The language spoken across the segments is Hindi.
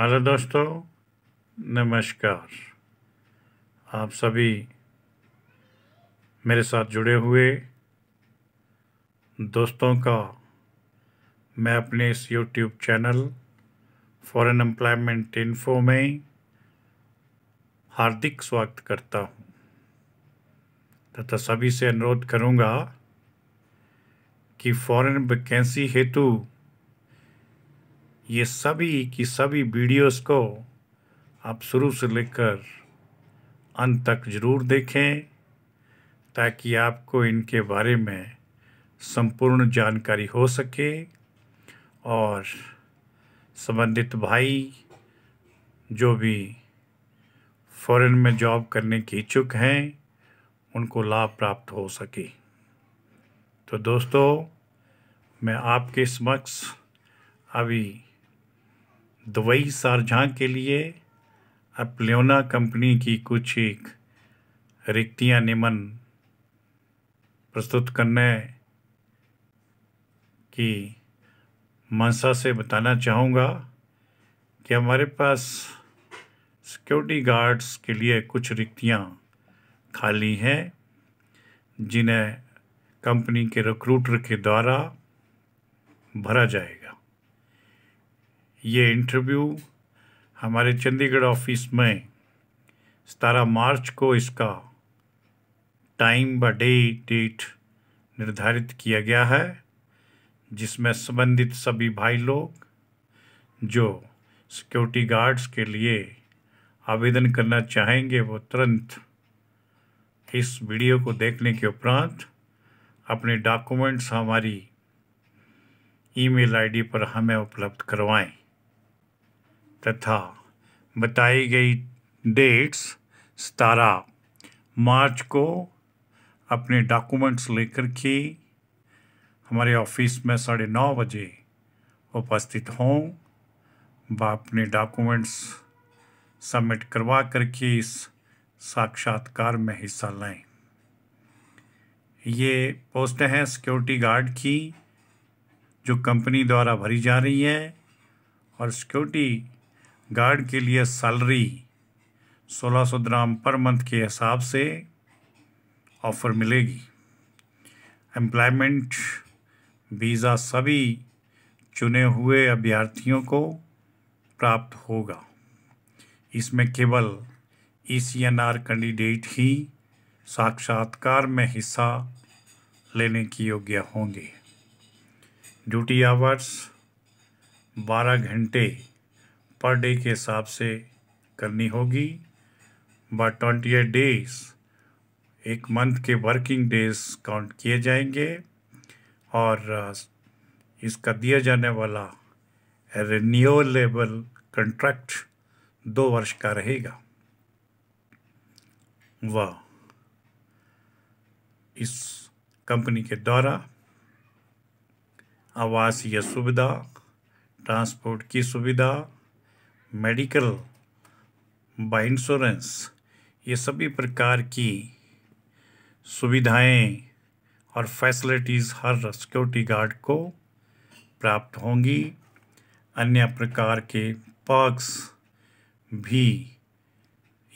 हेलो दोस्तों नमस्कार आप सभी मेरे साथ जुड़े हुए दोस्तों का मैं अपने इस YouTube channel foreign employment info में हार्दिक स्वागत करता हूं तथा सभी से अनुरोध करूंगा कि फॉरेन वैकेंसी हेतु ये सभी की सभी वीडियोस को आप शुरू से लेकर अंत तक ज़रूर देखें ताकि आपको इनके बारे में संपूर्ण जानकारी हो सके और संबंधित भाई जो भी फॉरेन में जॉब करने के इच्छुक हैं उनको लाभ प्राप्त हो सके तो दोस्तों मैं आपके समक्ष अभी दुबई सारजहाँ के लिए अप्लेना कंपनी की कुछ एक रिक्तियाँ निमन प्रस्तुत करने की मनसा से बताना चाहूँगा कि हमारे पास सिक्योरिटी गार्ड्स के लिए कुछ रिक्तियाँ खाली हैं जिन्हें कंपनी के रिक्रूटर के द्वारा भरा जाएगा ये इंटरव्यू हमारे चंडीगढ़ ऑफिस में सतारह मार्च को इसका टाइम व डे डेट निर्धारित किया गया है जिसमें संबंधित सभी भाई लोग जो सिक्योरिटी गार्ड्स के लिए आवेदन करना चाहेंगे वो तुरंत इस वीडियो को देखने के उपरांत अपने डॉक्यूमेंट्स हमारी ईमेल आईडी पर हमें उपलब्ध करवाएं तथा बताई गई डेट्स सतारह मार्च को अपने डॉक्यूमेंट्स लेकर के हमारे ऑफिस में साढ़े नौ बजे उपस्थित हों व अपने डॉक्यूमेंट्स सबमिट करवा करके इस साक्षात्कार में हिस्सा लें ये पोस्ट हैं सिक्योरिटी गार्ड की जो कंपनी द्वारा भरी जा रही है और सिक्योरिटी गार्ड के लिए सैलरी 1600 ग्राम पर मंथ के हिसाब से ऑफ़र मिलेगी एम्प्लॉयमेंट वीज़ा सभी चुने हुए अभ्यर्थियों को प्राप्त होगा इसमें केवल E C N R candidate ही साक्षात्कार में हिस्सा लेने की योग्य होंगे ड्यूटी आवर्स बारह घंटे पर डे के हिसाब से करनी होगी बट ट्वेंटी एट डेज एक मंथ के वर्किंग डेज काउंट किए जाएंगे और uh, इसका दिया जाने वाला रिन्यूएबल कंट्रैक्ट दो वर्ष का रहेगा वह इस कंपनी के द्वारा आवासीय सुविधा ट्रांसपोर्ट की सुविधा मेडिकल बाय इंश्योरेंस ये सभी प्रकार की सुविधाएं और फैसिलिटीज़ हर सिक्योरिटी गार्ड को प्राप्त होंगी अन्य प्रकार के पर्क्स भी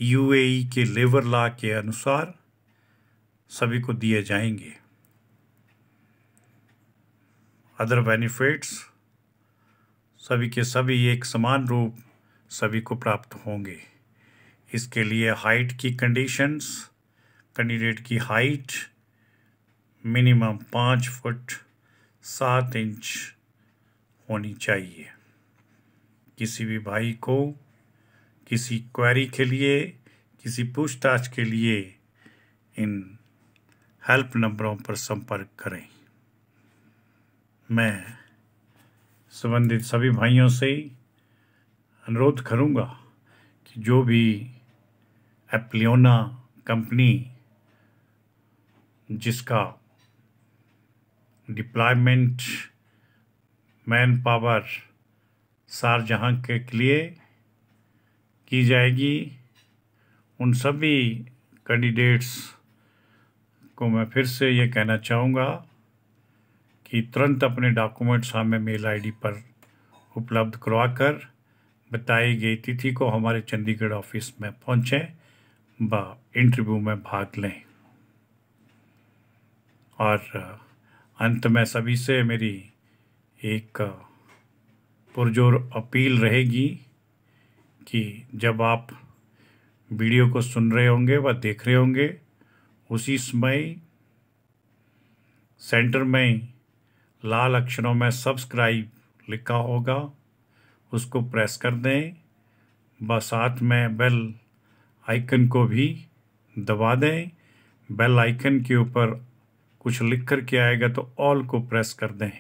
यूएई के लेबर लॉ के अनुसार सभी को दिए जाएंगे अदर बेनिफिट्स सभी के सभी एक समान रूप सभी को प्राप्त होंगे इसके लिए हाइट की कंडीशंस कैंडिडेट की हाइट मिनिमम पाँच फुट सात इंच होनी चाहिए किसी भी भाई को किसी क्वेरी के लिए किसी पूछताछ के लिए इन हेल्प नंबरों पर संपर्क करें मैं संबंधित सभी भाइयों से अनुरोध करूँगा कि जो भी एप्लियोना कंपनी जिसका डिप्लॉयमेंट मैन पावर शारजहाँ के लिए की जाएगी उन सभी कैंडिडेट्स को मैं फिर से ये कहना चाहूँगा कि तुरंत अपने डॉक्यूमेंट्स हमें मेल आईडी पर उपलब्ध करवा कर बताई गई तिथि को हमारे चंडीगढ़ ऑफिस में पहुँचें व इंटरव्यू में भाग लें और अंत में सभी से मेरी एक पुरजोर अपील रहेगी कि जब आप वीडियो को सुन रहे होंगे व देख रहे होंगे उसी समय सेंटर में लाल अक्षरों में सब्सक्राइब लिखा होगा उसको प्रेस कर दें व साथ में बेल आइकन को भी दबा दें बेल आइकन के ऊपर कुछ लिख कर के आएगा तो ऑल को प्रेस कर दें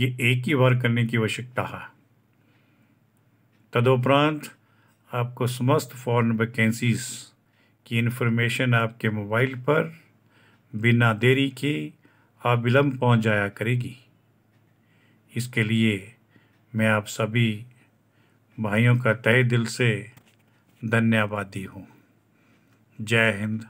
ये एक ही बार करने की आवश्यकता है तदुपरांत आपको समस्त फॉरन वैकेंसीज की इन्फॉर्मेशन आपके मोबाइल पर बिना देरी के अविलंब पहुंच जाया करेगी इसके लिए मैं आप सभी भाइयों का तय दिल से धन्यवादी हूँ जय हिंद